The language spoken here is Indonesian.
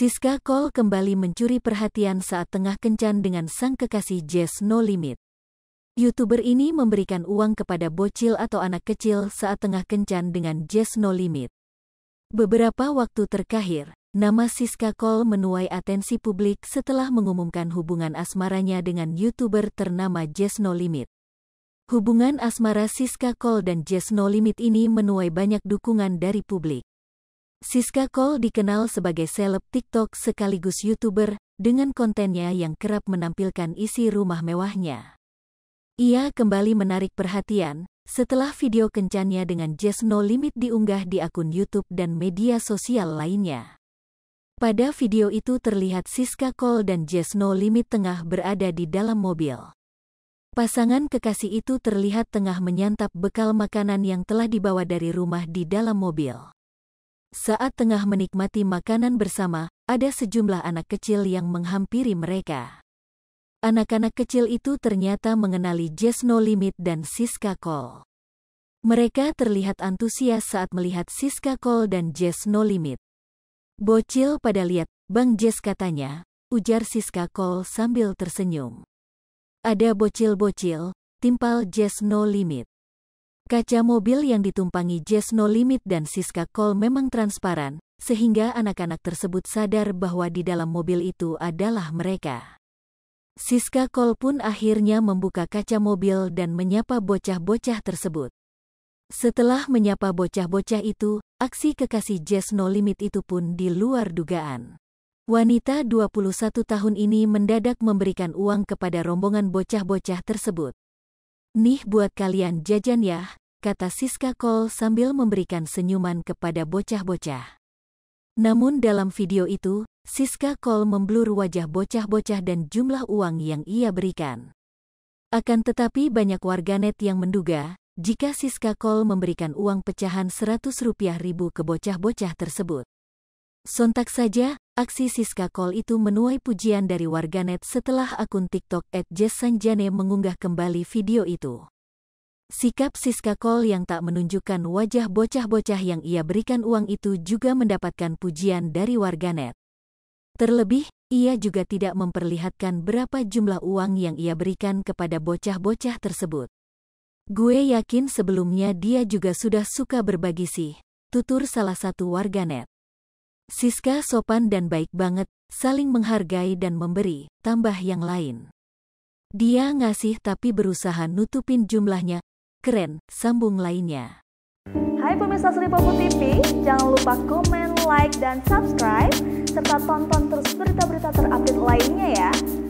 Siska Cole kembali mencuri perhatian saat tengah kencan dengan sang kekasih Jess No Limit. Youtuber ini memberikan uang kepada bocil atau anak kecil saat tengah kencan dengan Jess No Limit. Beberapa waktu terakhir, nama Siska Cole menuai atensi publik setelah mengumumkan hubungan asmaranya dengan YouTuber ternama Jess No Limit. Hubungan asmara Siska Cole dan Jess No Limit ini menuai banyak dukungan dari publik. Siska Cole dikenal sebagai seleb TikTok sekaligus YouTuber, dengan kontennya yang kerap menampilkan isi rumah mewahnya. Ia kembali menarik perhatian, setelah video kencannya dengan Jess No Limit diunggah di akun YouTube dan media sosial lainnya. Pada video itu terlihat Siska Cole dan Jess No Limit tengah berada di dalam mobil. Pasangan kekasih itu terlihat tengah menyantap bekal makanan yang telah dibawa dari rumah di dalam mobil. Saat tengah menikmati makanan bersama, ada sejumlah anak kecil yang menghampiri mereka. Anak-anak kecil itu ternyata mengenali Jess No Limit dan Siska Cole. Mereka terlihat antusias saat melihat Siska Cole dan Jess No Limit. Bocil pada lihat, Bang Jess katanya, ujar Siska Cole sambil tersenyum. Ada bocil-bocil, timpal Jess No Limit. Kaca mobil yang ditumpangi Jess No Limit dan Siska Cole memang transparan, sehingga anak-anak tersebut sadar bahwa di dalam mobil itu adalah mereka. Siska Cole pun akhirnya membuka kaca mobil dan menyapa bocah-bocah tersebut. Setelah menyapa bocah-bocah itu, aksi kekasih Jess No Limit itu pun di luar dugaan. Wanita 21 tahun ini mendadak memberikan uang kepada rombongan bocah-bocah tersebut. Nih buat kalian jajan ya, kata Siska Cole sambil memberikan senyuman kepada bocah-bocah. Namun dalam video itu, Siska Cole memblur wajah bocah-bocah dan jumlah uang yang ia berikan. Akan tetapi banyak warganet yang menduga, jika Siska Cole memberikan uang pecahan 100 rupiah ribu ke bocah-bocah tersebut. Sontak saja, Aksi Siska Call itu menuai pujian dari warganet setelah akun TikTok at mengunggah kembali video itu. Sikap Siska Call yang tak menunjukkan wajah bocah-bocah yang ia berikan uang itu juga mendapatkan pujian dari warganet. Terlebih, ia juga tidak memperlihatkan berapa jumlah uang yang ia berikan kepada bocah-bocah tersebut. Gue yakin sebelumnya dia juga sudah suka berbagi sih, tutur salah satu warganet. Siska sopan dan baik banget, saling menghargai dan memberi, tambah yang lain. Dia ngasih tapi berusaha nutupin jumlahnya, keren, sambung lainnya. Hai pemirsa Seripopo TV, jangan lupa komen, like, dan subscribe, serta tonton terus berita-berita terupdate lainnya ya.